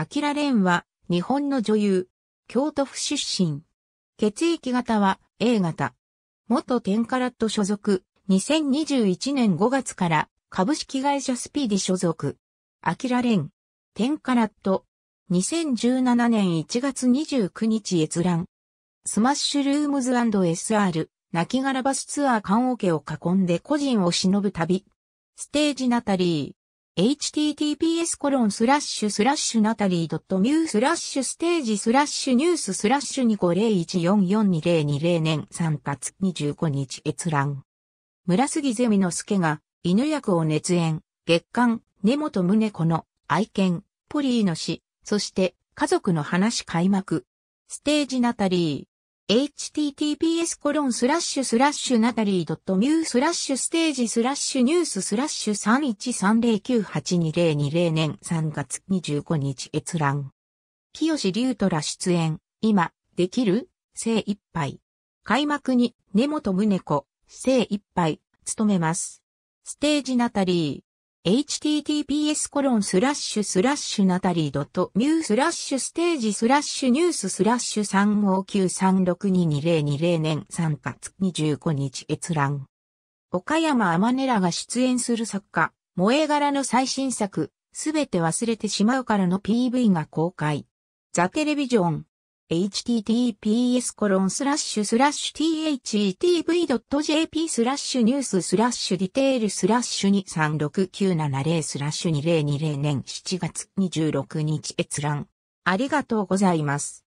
アキラレンは、日本の女優。京都府出身。血液型は A 型。元テンカラット所属。2021年5月から株式会社スピーディ所属。アキラレン。テンカラット。2017年1月29日閲覧。スマッシュルームズ &SR。泣き殻バスツアー缶桶を囲んで個人を忍ぶ旅。ステージナタリー。https コロンスラッシュスラッシュナタリー .mu スラッシュステージスラッシュニューススラッシュ2 5 0 1 4 4 2 0 2 0年3月25日閲覧。村杉ゼミの助が犬役を熱演、月刊、根本宗子の愛犬、ポリーの死、そして家族の話開幕。ステージナタリー。https コロンスラッシュスラッシュナタリー .mu スラッシュステージスラッシュニューススラッシュ3130982020年3月25日閲覧。清志龍虎出演、今、できる精一杯。開幕に根本宗子、精一杯、務めます。ステージナタリー。https コロンスラッシュスラッシュナタリードットミュースラッシュステージスラッシュニューススラッシュ3593622020年3月25日閲覧。岡山天音らが出演する作家、萌え柄の最新作、すべて忘れてしまうからの PV が公開。ザ・テレビジョン、https コロンスラッシュスラッシュ thetv.jp スラッシュニューススラッシュディテールスラッシュ236970スラッシュ2020年7月26日閲覧。ありがとうございます。